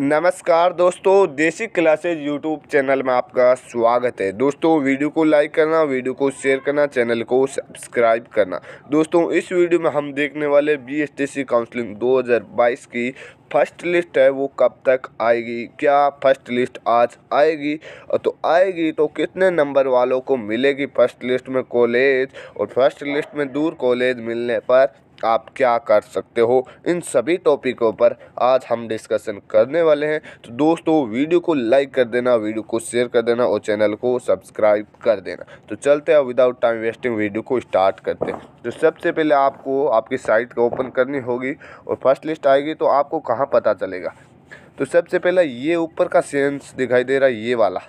नमस्कार दोस्तों देसी क्लासेज यूट्यूब चैनल में आपका स्वागत है दोस्तों वीडियो को लाइक करना वीडियो को शेयर करना चैनल को सब्सक्राइब करना दोस्तों इस वीडियो में हम देखने वाले बीएसटीसी काउंसलिंग 2022 की फर्स्ट लिस्ट है वो कब तक आएगी क्या फर्स्ट लिस्ट आज आएगी तो आएगी तो कितने नंबर वालों को मिलेगी फर्स्ट लिस्ट में कॉलेज और फर्स्ट लिस्ट में दूर कॉलेज मिलने पर आप क्या कर सकते हो इन सभी टॉपिकों पर आज हम डिस्कशन करने वाले हैं तो दोस्तों वीडियो को लाइक कर देना वीडियो को शेयर कर देना और चैनल को सब्सक्राइब कर देना तो चलते हैं विदाउट टाइम वेस्टिंग वीडियो को स्टार्ट करते हैं तो सबसे पहले आपको आपकी साइट को ओपन करनी होगी और फर्स्ट लिस्ट आएगी तो आपको कहाँ पता चलेगा तो सबसे पहले ये ऊपर का सेंस दिखाई दे रहा है ये वाला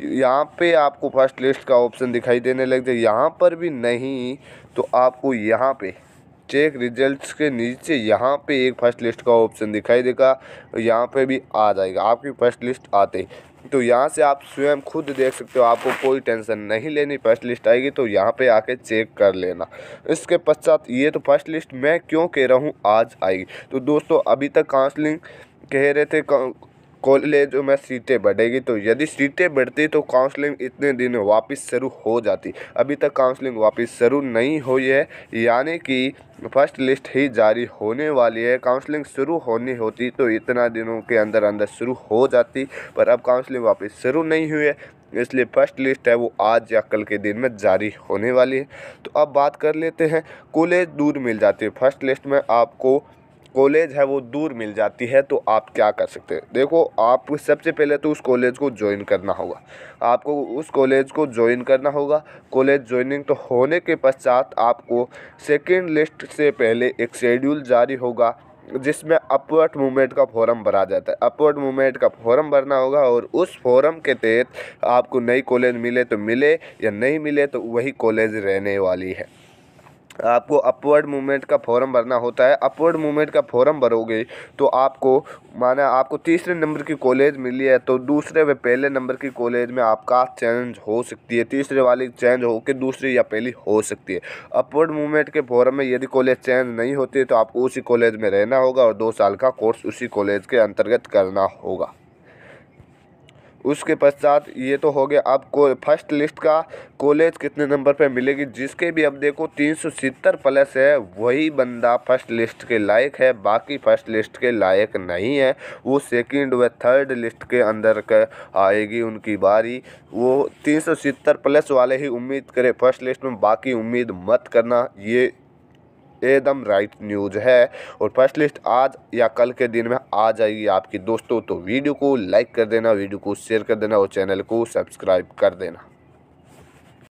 यहाँ पे आपको फर्स्ट लिस्ट का ऑप्शन दिखाई देने लग जाए यहाँ पर भी नहीं तो आपको यहाँ पे चेक रिजल्ट्स के नीचे यहाँ पे एक फर्स्ट लिस्ट का ऑप्शन दिखाई देगा यहाँ पे भी आ जाएगा आपकी फर्स्ट लिस्ट आते ही तो यहाँ से आप स्वयं खुद देख सकते हो आपको कोई टेंशन नहीं लेनी फर्स्ट लिस्ट आएगी तो यहाँ पे आके चेक कर लेना इसके पश्चात ये तो फर्स्ट लिस्ट मैं क्यों कह रहा हूँ आज आएगी तो दोस्तों अभी तक काउंसलिंग कह रहे थे कॉलेज में सीटें बढ़ेगी तो यदि सीटें बढ़ती तो काउंसलिंग इतने दिन वापस शुरू हो जाती अभी तक काउंसलिंग वापस शुरू नहीं हुई है यानी कि फर्स्ट लिस्ट ही जारी होने वाली है काउंसलिंग शुरू होनी होती तो इतना दिनों के अंदर अंदर शुरू हो जाती पर अब काउंसलिंग वापस शुरू नहीं हुई है इसलिए फर्स्ट लिस्ट है वो आज या कल के दिन में जारी होने वाली है तो अब बात कर लेते हैं कॉलेज दूर मिल जाती है फर्स्ट लिस्ट में आपको कॉलेज है वो दूर मिल जाती है तो आप क्या कर सकते हैं देखो आप सबसे पहले तो उस कॉलेज को ज्वाइन करना होगा आपको उस कॉलेज को ज्वाइन करना होगा कॉलेज ज्वाइनिंग तो होने के पश्चात आपको सेकेंड लिस्ट से पहले एक शेड्यूल जारी होगा जिसमें अपवर्ड मूवमेंट का फॉर्म भरा जाता है अपवर्ड मूवमेंट का फॉर्म भरना होगा और उस फॉरम के तहत आपको नई कॉलेज मिले तो मिले या नहीं मिले तो वही कॉलेज रहने वाली है आपको अपवर्ड मूवमेंट का फॉर्म भरना होता है अपवर्ड मूवमेंट का फॉर्म भरोगे तो आपको माना आपको तीसरे नंबर की कॉलेज मिली है तो दूसरे व पहले नंबर की कॉलेज में आपका चेंज हो सकती है तीसरे वाली चेंज हो के दूसरी या पहली हो सकती है अपवर्ड मूवमेंट के फॉर्म में यदि कॉलेज चेंज नहीं होती तो आपको उसी कॉलेज में रहना होगा और दो साल का कोर्स उसी कॉलेज के अंतर्गत करना होगा उसके पश्चात ये तो हो गया अब को फर्स्ट लिस्ट का कॉलेज कितने नंबर पे मिलेगी जिसके भी अब देखो तीन सौ प्लस है वही बंदा फर्स्ट लिस्ट के लायक है बाकी फर्स्ट लिस्ट के लायक नहीं है वो सेकंड व थर्ड लिस्ट के अंदर के आएगी उनकी बारी वो तीन सौ प्लस वाले ही उम्मीद करें फर्स्ट लिस्ट में बाकी उम्मीद मत करना ये एकदम राइट न्यूज़ है और फर्स्ट लिस्ट आज या कल के दिन में आ जाएगी आपकी दोस्तों तो वीडियो को लाइक कर देना वीडियो को शेयर कर देना और चैनल को सब्सक्राइब कर देना